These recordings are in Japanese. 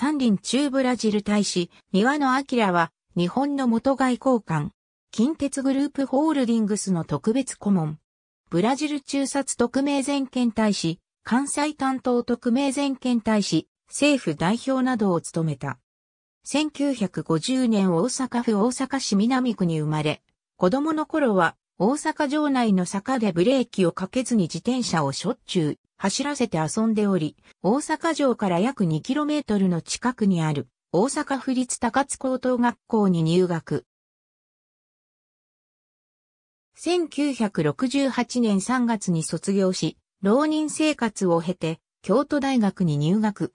三輪中ブラジル大使、庭野明は、日本の元外交官、近鉄グループホールディングスの特別顧問、ブラジル中殺特命全権大使、関西担当特命全権大使、政府代表などを務めた。1950年大阪府大阪市南区に生まれ、子供の頃は大阪城内の坂でブレーキをかけずに自転車をしょっちゅう走らせて遊んでおり、大阪城から約 2km の近くにある大阪府立高津高等学校に入学。1968年3月に卒業し、浪人生活を経て、京都大学に入学。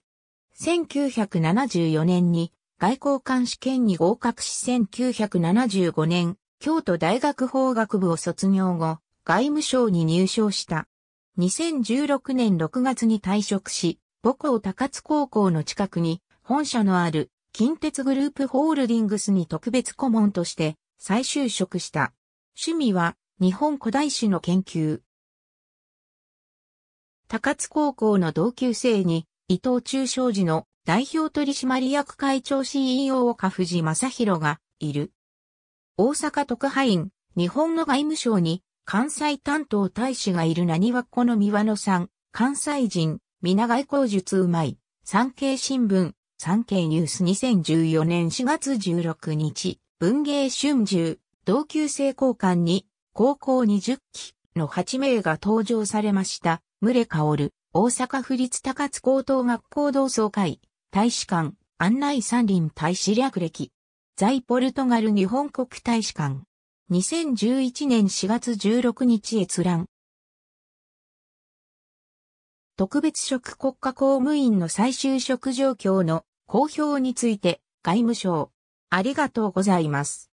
1974年に外交官試験に合格し1975年、京都大学法学部を卒業後、外務省に入省した。2016年6月に退職し、母校高津高校の近くに本社のある近鉄グループホールディングスに特別顧問として再就職した。趣味は日本古代史の研究。高津高校の同級生に伊藤忠商事の代表取締役会長 CEO 岡藤正宏がいる。大阪特派員、日本の外務省に関西担当大使がいる何はこの三輪野さん、関西人、皆外交術うまい、産経新聞、産経ニュース2014年4月16日、文芸春秋、同級生交換に、高校20期の8名が登場されました。群れ薫、大阪府立高津高等学校同窓会、大使館、案内三輪大使略歴、在ポルトガル日本国大使館。2011年4月16日閲覧。特別職国家公務員の最終職状況の公表について外務省。ありがとうございます。